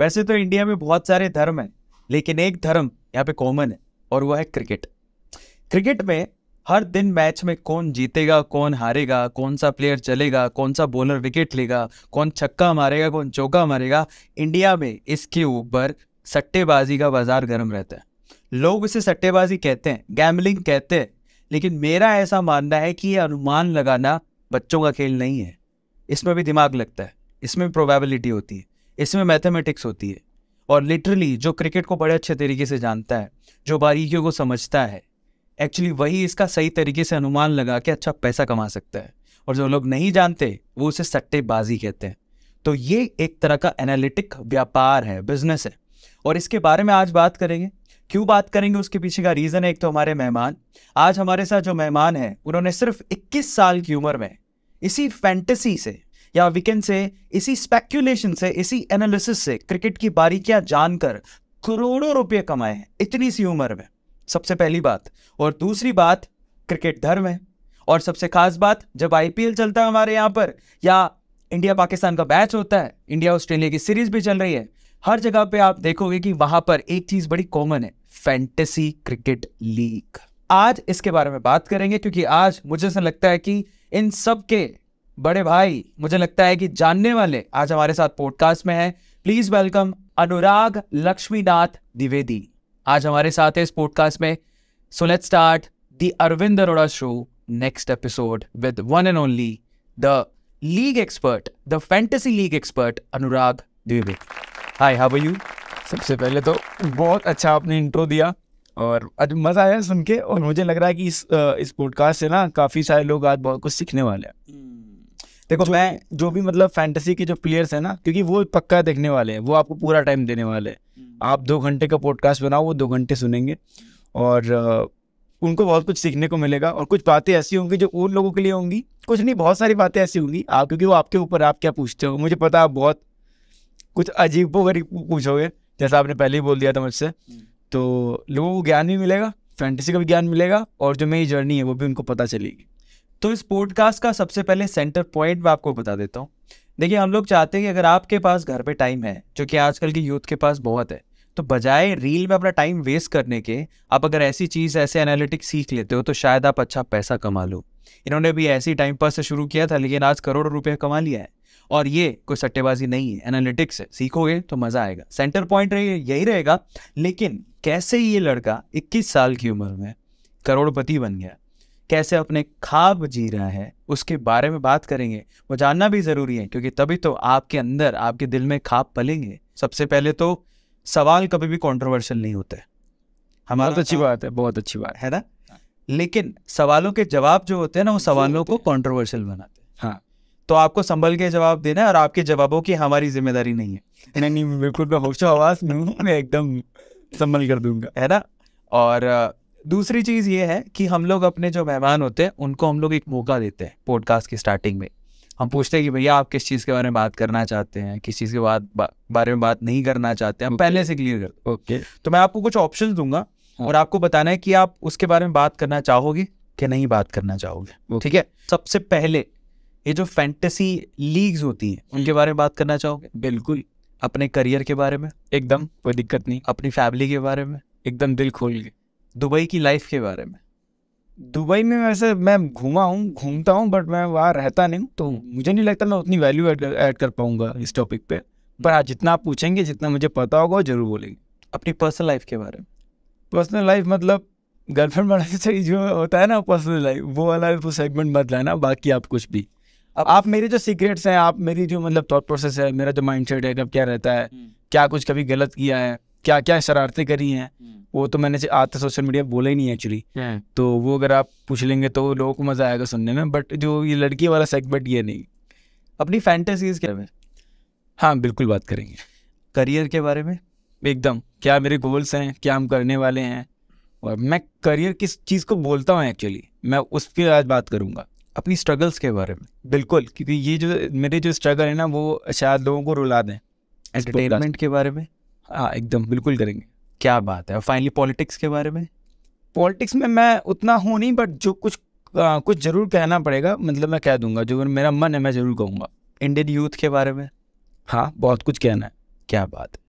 वैसे तो इंडिया में बहुत सारे धर्म हैं लेकिन एक धर्म यहाँ पे कॉमन है और वो है क्रिकेट क्रिकेट में हर दिन मैच में कौन जीतेगा कौन हारेगा कौन सा प्लेयर चलेगा कौन सा बॉलर विकेट लेगा कौन छक्का मारेगा कौन चौका मारेगा इंडिया में इसके ऊपर सट्टेबाजी का बाजार गर्म रहता है लोग इसे सट्टेबाजी कहते हैं गैमलिंग कहते हैं लेकिन मेरा ऐसा मानना है कि ये अनुमान लगाना बच्चों का खेल नहीं है इसमें भी दिमाग लगता है इसमें प्रोबेबिलिटी होती है इसमें मैथमेटिक्स होती है और लिटरली जो क्रिकेट को बड़े अच्छे तरीके से जानता है जो बारीकियों को समझता है एक्चुअली वही इसका सही तरीके से अनुमान लगा के अच्छा पैसा कमा सकता है और जो लोग नहीं जानते वो उसे सट्टेबाजी कहते हैं तो ये एक तरह का एनालिटिक व्यापार है बिजनेस है और इसके बारे में आज बात करेंगे क्यों बात करेंगे उसके पीछे का रीज़न है एक तो हमारे मेहमान आज हमारे साथ जो मेहमान हैं उन्होंने सिर्फ 21 साल की उम्र में इसी फैंटेसी से या वीकेंड से इसी स्पेक्यूलेशन से इसी एनालिसिस से क्रिकेट की बारीकियां जानकर करोड़ों रुपये कमाए हैं इतनी सी उम्र में सबसे पहली बात और दूसरी बात क्रिकेट धर्म है और सबसे खास बात जब आईपीएल चलता है हमारे यहाँ पर या इंडिया पाकिस्तान का मैच होता है इंडिया ऑस्ट्रेलिया की सीरीज भी चल रही है हर जगह पे आप देखोगे कि वहां पर एक चीज बड़ी कॉमन है फैंटेसी क्रिकेट लीग आज इसके बारे में बात करेंगे क्योंकि आज मुझे ऐसा लगता है कि इन सब के बड़े भाई मुझे लगता है कि जानने वाले आज हमारे साथ पॉडकास्ट में है प्लीज वेलकम अनुराग लक्ष्मीनाथ द्विवेदी आज हमारे साथ है इस पॉडकास्ट में so let start the Arvind Arora show next episode with one and only the league expert the fantasy league expert Anurag Dwivedi hi how are you सबसे पहले तो बहुत अच्छा आपने इंट्रो दिया और आज मज़ा आया सुन के और मुझे लग रहा है कि इस इस पॉडकास्ट से ना काफ़ी सारे लोग आज बहुत कुछ सीखने वाले हैं hmm. देखो जो, मैं जो भी मतलब फैंटेसी के जो प्लेयर्स हैं ना क्योंकि वो पक्का देखने वाले हैं वो आपको पूरा टाइम देने वाले हैं हम्म। आप दो घंटे का पॉडकास्ट बनाओ वो दो घंटे सुनेंगे और उनको बहुत कुछ सीखने को मिलेगा और कुछ बातें ऐसी होंगी जो उन लोगों के लिए होंगी कुछ नहीं बहुत सारी बातें ऐसी होंगी आप क्योंकि वो आपके ऊपर आप क्या पूछते हो मुझे पता आप बहुत कुछ अजीब गरीब पूछोगे जैसा आपने पहले ही बोल दिया था मुझसे हम्म। तो लोगों को ज्ञान भी मिलेगा फैंटेसी का भी ज्ञान मिलेगा और जो मेरी जर्नी है वो भी उनको पता चलेगी तो इस पॉडकास्ट का सबसे पहले सेंटर पॉइंट मैं आपको बता देता हूँ देखिए हम लोग चाहते हैं कि अगर आपके पास घर पे टाइम है जो कि आजकल के यूथ के पास बहुत है तो बजाय रील में अपना टाइम वेस्ट करने के आप अगर ऐसी चीज़ ऐसे एनालिटिक्स सीख लेते हो तो शायद आप अच्छा पैसा कमा लो इन्होंने भी ऐसी टाइम पास से शुरू किया था लेकिन आज करोड़ों रुपये कमा लिया है और ये कोई सट्टेबाजी नहीं है एनालिटिक्स है सीखोगे तो मज़ा आएगा सेंटर पॉइंट रहे यही रहेगा लेकिन कैसे ये लड़का 21 साल की उम्र में करोड़पति बन गया कैसे अपने खाब जी रहा है उसके बारे में बात करेंगे वो जानना भी ज़रूरी है क्योंकि तभी तो आपके अंदर आपके दिल में खाब पलेंगे सबसे पहले तो सवाल कभी भी कॉन्ट्रोवर्शियल नहीं होते हमारा तो अच्छी बात है बहुत अच्छी बात है ना लेकिन सवालों के जवाब जो होते हैं ना वो सवालों को कॉन्ट्रोवर्शियल बनाते हैं हाँ तो आपको संभल के जवाब देना है और आपके जवाबों की हमारी जिम्मेदारी नहीं है नहीं नहीं बिल्कुल मैं होशो आवाज़ में एकदम संभल कर दूंगा है ना और दूसरी चीज़ ये है कि हम लोग अपने जो मेहमान होते हैं उनको हम लोग एक मौका देते हैं पॉडकास्ट की स्टार्टिंग में हम पूछते हैं कि भैया आप किस चीज़ के बारे में बात करना चाहते हैं किस चीज़ के बाद बा, बारे में बात नहीं करना चाहते हैं हम okay. पहले से क्लियर करते ओके okay. तो मैं आपको कुछ ऑप्शन दूंगा हाँ. और आपको बताना है कि आप उसके बारे में बात करना चाहोगे कि नहीं बात करना चाहोगे ठीक है सबसे पहले ये जो फैंटेसी लीग्स होती हैं hmm. उनके बारे में बात करना चाहोगे बिल्कुल अपने करियर के बारे में एकदम कोई दिक्कत नहीं अपनी फैमिली के बारे में एकदम दिल खोल के दुबई की लाइफ के बारे में दुबई में वैसे मैं घूमा हूँ घूमता हूँ बट मैं वहाँ रहता नहीं हूँ तो हम्म। मुझे नहीं लगता मैं उतनी वैल्यू ऐड कर पाऊँगा इस टॉपिक पे पर आज जितना आप पूछेंगे जितना मुझे पता होगा जरूर बोलेंगे अपनी पर्सनल लाइफ के बारे में पर्सनल लाइफ मतलब गर्लफ्रेंड बनाने से जो होता है ना पर्सनल लाइफ वो वाला वो सेगमेंट मत लाना बाकी आप कुछ भी अब आप मेरे जो सीक्रेट्स हैं आप मेरी जो मतलब थॉट प्रोसेस है मेरा जो माइंड सेट है कब क्या रहता है हम्म। क्या कुछ कभी गलत किया है क्या क्या शरारतें करी हैं हम्म। वो तो मैंने आज तक सोशल मीडिया बोला ही नहीं एक्चुअली तो वो अगर आप पूछ लेंगे तो लोगों को मज़ा आएगा सुनने में बट जो ये लड़की वाला सेगमेंट ये नहीं अपनी फैंटेसीज क्या में हाँ बिल्कुल बात करेंगे करियर के बारे में एकदम क्या मेरे गोल्स हैं क्या हम करने वाले हैं और मैं करियर किस चीज़ को बोलता हूँ एक्चुअली मैं उस पर आज बात करूँगा अपनी स्ट्रगल्स के बारे में बिल्कुल क्योंकि ये जो मेरे जो स्ट्रगल है ना वो शायद लोगों को रुला दें एंटरटेनमेंट के बारे में हाँ एकदम बिल्कुल करेंगे क्या बात है फाइनली पॉलिटिक्स के बारे में पॉलिटिक्स में मैं उतना हूँ नहीं बट जो कुछ आ, कुछ ज़रूर कहना पड़ेगा मतलब मैं कह दूंगा जो मेरा मन है मैं ज़रूर कहूँगा इंडियन यूथ के बारे में हाँ बहुत कुछ कहना है क्या बात है